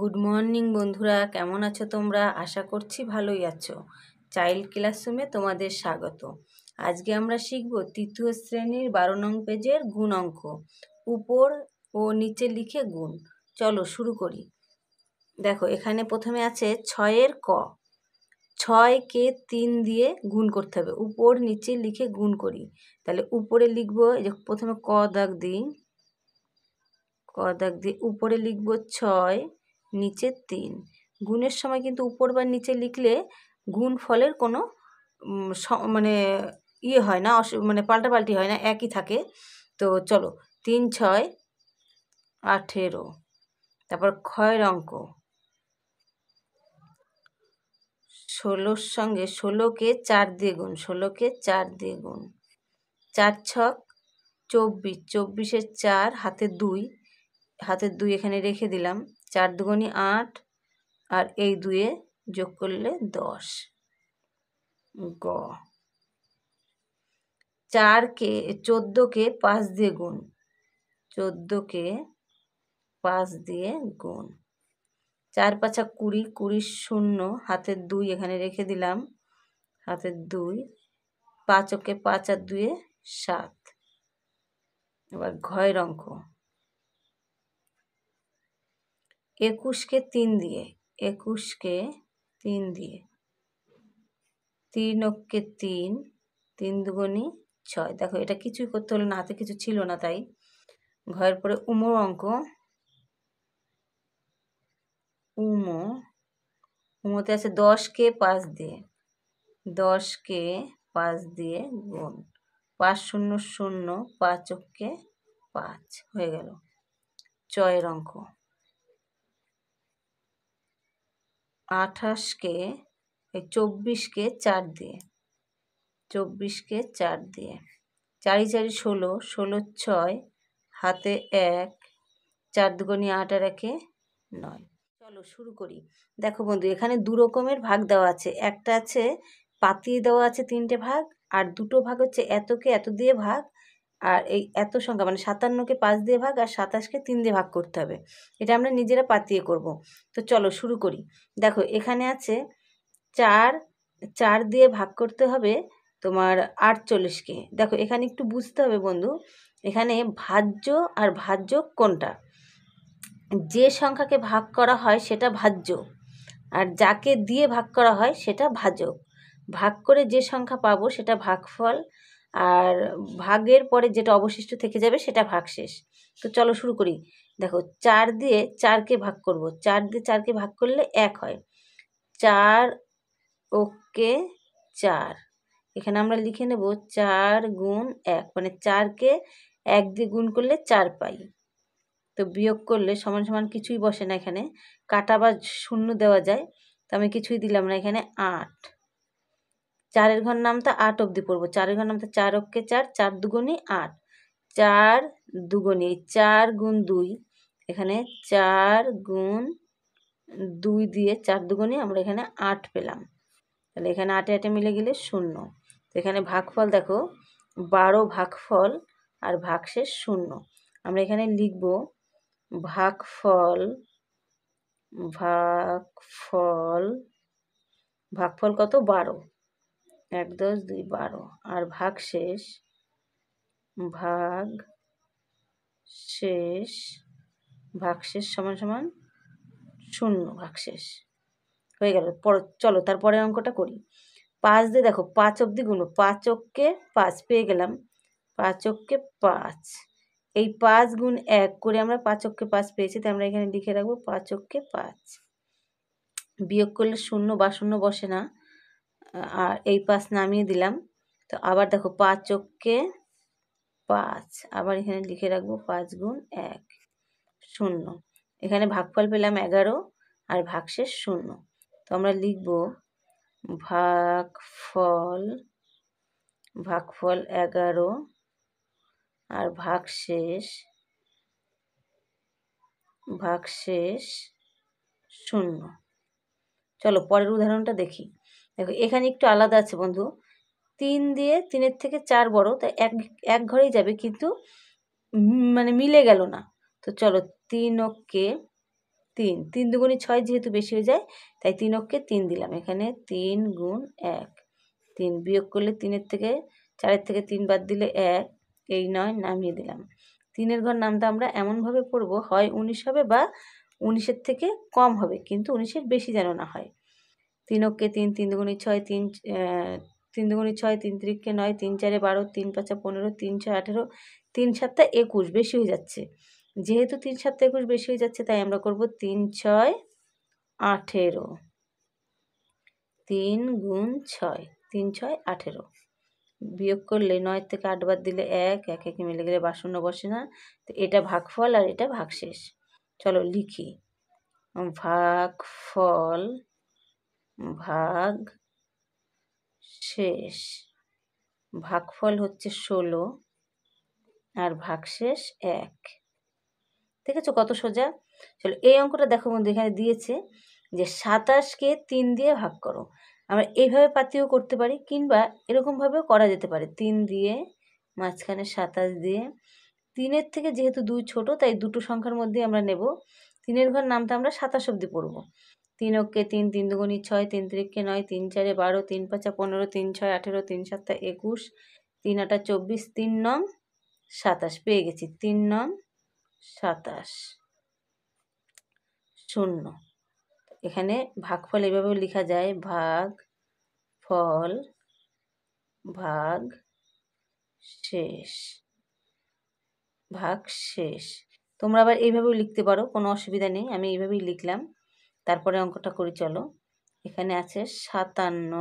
good morning বন্ধুরা কেমন আছো তোমরা আশা করছি ভালোই আছো চাইল্ড ক্লাসরুমে তোমাদের স্বাগত আজকে আমরা শিখব তৃতীয় শ্রেণীর বারো নং পেজের গুণ অঙ্ক উপর ও নিচে লিখে গুণ চলো শুরু করি দেখো এখানে প্রথমে আছে ছয়ের ক ছয়কে তিন দিয়ে গুণ করতে হবে উপর নিচে লিখে গুণ করি তাহলে উপরে লিখব যে প্রথমে ক দাগ দিই ক দাগ দিয়ে উপরে লিখব ছয় নিচে তিন গুণের সময় কিন্তু উপর বা নিচে লিখলে গুণ ফলের কোনো মানে ইয়ে হয় না মানে পাল্টাপাল্টি হয় না একই থাকে তো চলো তিন ছয় আঠেরো তারপর ক্ষয়ের অঙ্ক ষোলোর সঙ্গে ষোলোকে চার দিয়ে গুণ ষোলোকে চার দিয়ে গুণ চার ছক চব্বিশ চব্বিশের চার হাতে দুই হাতে দুই এখানে রেখে দিলাম চার দুগুণি আট আর এই দুয়ে যোগ করলে দশ গ চারকে চোদ্দোকে পাঁচ দিয়ে গুণ চোদ্দোকে পাঁচ দিয়ে গুণ চার পাঁচা কুড়ি কুড়ি শূন্য হাতের দুই এখানে রেখে দিলাম হাতের দুই পাঁচ ওকে পাঁচ আর দুয়ে সাত এবার ঘয়ের অঙ্ক একুশকে তিন দিয়ে একুশকে তিন দিয়ে তিন অক্ষে তিন তিন দুগুণি ছয় দেখো এটা কিছুই করতে হলো না হাতে কিছু ছিল না তাই ঘরের পরে উমো অঙ্ক উমো উমোতে আছে দশকে পাঁচ দিয়ে দশকে পাঁচ দিয়ে গুণ পাঁচ শূন্য শূন্য পাঁচ অক্ষে পাঁচ হয়ে গেল ছয়ের অঙ্ক আঠাশকে চব্বিশকে চার দিয়ে চব্বিশকে চার দিয়ে চারি চারি ষোলো ষোলো ছয় হাতে এক চার দুগুণি আট আর একে নয় চলো শুরু করি দেখো বন্ধু এখানে দু রকমের ভাগ দেওয়া আছে একটা আছে পাতিয়ে দেওয়া আছে তিনটে ভাগ আর দুটো ভাগ হচ্ছে এতকে এত দিয়ে ভাগ আর এই এত সংখ্যা মানে সাতান্নকে পাঁচ দিয়ে ভাগ আর সাতাশকে তিন দিয়ে ভাগ করতে হবে এটা আমরা নিজেরা পাতিয়ে করব তো চলো শুরু করি দেখো এখানে আছে চার চার দিয়ে ভাগ করতে হবে তোমার আটচল্লিশকে দেখো এখানে একটু বুঝতে হবে বন্ধু এখানে ভাজ্য আর ভাজ্য কোনটা যে সংখ্যাকে ভাগ করা হয় সেটা ভাজ্য আর যাকে দিয়ে ভাগ করা হয় সেটা ভাজক ভাগ করে যে সংখ্যা পাবো সেটা ভাগফল আর ভাগের পরে যেটা অবশিষ্ট থেকে যাবে সেটা ভাগ শেষ তো চলো শুরু করি দেখো চার দিয়ে চারকে ভাগ করব চার দিয়ে চারকে ভাগ করলে এক হয় চার ওকে চার এখানে আমরা লিখে নেব চার গুণ এক মানে চারকে এক দিয়ে গুণ করলে চার পাই তো বিয়োগ করলে সমান সমান কিছুই বসে না এখানে কাটা বা শূন্য দেওয়া যায় তো আমি কিছুই দিলাম না এখানে আট চারের ঘর নাম তো আট অবধি পড়বো চারের ঘর তো চার অক্ষে চার চার দুগুণি আট চার দুগুণি চার গুণ দুই এখানে চার গুণ দুই দিয়ে চার দুগুণে আমরা এখানে আট পেলাম তাহলে এখানে আটে আটে মিলে গেলে শূন্য তো এখানে ভাগফল দেখো বারো ভাগফল আর ভাগশেষ শূন্য আমরা এখানে লিখব ভাগফল ভাগফল ভাগফল কত বারো এক দশ দুই বারো আর ভাগ শেষ ভাগ শেষ শেষ সমান সমান শূন্য শেষ হয়ে গেল পর চলো তারপরে অঙ্কটা করি পাঁচ দিয়ে দেখো পাঁচ অব্দি গুণো পাঁচ অক্ষে পাঁচ পেয়ে গেলাম পাঁচ অক্ষে পাঁচ এই পাঁচ গুণ এক করে আমরা পাঁচ অক্ষে পাঁচ পেয়েছি তাই আমরা এখানে লিখে রাখবো পাঁচ পাঁচ বিয়োগ করলে শূন্য বা শূন্য বসে না আর এই পাশ নামিয়ে দিলাম তো আবার দেখো পাঁচ চোখকে পাঁচ আবার এখানে লিখে রাখবো পাঁচ গুণ এক শূন্য এখানে ভাগফল পেলাম এগারো আর ভাগশেষ শূন্য তো আমরা লিখব ভাগফল ভাগফল এগারো আর ভাগশেষ ভাগশেষ শূন্য চলো পরের উদাহরণটা দেখি দেখো এখানে একটু আলাদা আছে বন্ধু তিন দিয়ে তিনের থেকে চার বড় তো এক এক ঘরেই যাবে কিন্তু মানে মিলে গেল না তো চলো তিন অক্কে তিন তিন দুগুণি ছয় যেহেতু বেশি হয়ে যায় তাই তিন অক্কে তিন দিলাম এখানে তিন গুণ এক তিন বিয়োগ করলে তিনের থেকে চারের থেকে তিন বাদ দিলে এক এই নয় নামিয়ে দিলাম তিনের ঘর নামটা আমরা এমনভাবে পড়ব হয় উনিশ হবে বা উনিশের থেকে কম হবে কিন্তু উনিশের বেশি যেন না হয় তিনককে তিন তিন দুগুণি ছয় তিন তিন দুগুণি ছয় তিন তিরিককে নয় তিন চারে বারো তিন পাঁচা পনেরো তিন ছয় আঠেরো তিন সাতটা একুশ বেশি হয়ে যাচ্ছে যেহেতু তিন সাতটা একুশ বেশি হয়ে যাচ্ছে তাই আমরা করব তিন ছয় আঠেরো তিন গুণ ছয় তিন ছয় আঠেরো বিয়োগ করলে নয় থেকে আটবার দিলে এক এক একে মিলে গেলে বাসন্ন বসে না তো এটা ভাগ ফল আর এটা ভাগশেষ চলো লিখি ফল ভাগ শেষ ভাগফল হচ্ছে ষোলো আর ভাগশেষ এক ঠিক আছে কত সোজা চলো এই অঙ্কটা দেখো বন্ধু এখানে দিয়েছে যে সাতাশকে তিন দিয়ে ভাগ করো আমরা এইভাবে পাতিও করতে পারি কিংবা এরকমভাবেও করা যেতে পারে তিন দিয়ে মাঝখানে সাতাশ দিয়ে তিনের থেকে যেহেতু দুই ছোট তাই দুটো সংখ্যার মধ্যেই আমরা নেব তিনের ঘর নামটা আমরা সাতাশ অবধি পড়বো তিন অক্ষে তিন তিন দুগুণি ছয় তিন ত্রিককে নয় তিন চারে বারো তিন পাঁচা পনেরো তিন ছয় আঠেরো তিন সাতটা একুশ তিন আটা চব্বিশ তিন নং সাতাশ পেয়ে গেছি তিন নং সাতাশ শূন্য এখানে ভাগফল এভাবেও লেখা যায় ভাগ ফল ভাগ শেষ ভাগ শেষ তোমরা আবার এইভাবেও লিখতে পারো কোনো অসুবিধা নেই আমি এইভাবেই লিখলাম তারপরে অঙ্কটা করি চলো এখানে আছে সাতান্ন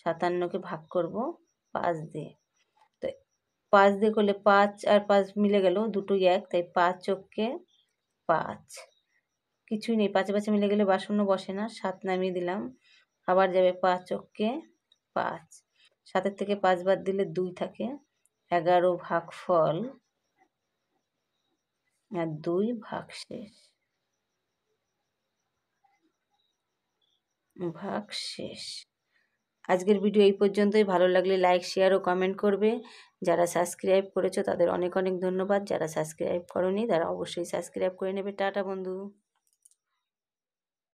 সাতান্নকে ভাগ করব পাঁচ দিয়ে তো পাঁচ দিয়ে করলে পাঁচ আর পাঁচ মিলে গেল দুটোই এক তাই পাঁচ চোখকে পাঁচ কিছুই নেই পাঁচে পাঁচে মিলে গেলে বাসন্ন বসে না সাত নামিয়ে দিলাম আবার যাবে পাঁচ চোখকে পাঁচ সাতের থেকে পাঁচ বাদ দিলে দুই থাকে এগারো ভাগ ফল আর দুই ভাগ শেষ ভাগ শেষ আজকের ভিডিও এই পর্যন্তই ভালো লাগলে লাইক শেয়ার ও কমেন্ট করবে যারা সাবস্ক্রাইব করেছো তাদের অনেক অনেক ধন্যবাদ যারা সাবস্ক্রাইব করনি তারা অবশ্যই সাবস্ক্রাইব করে নেবে টাটা বন্ধু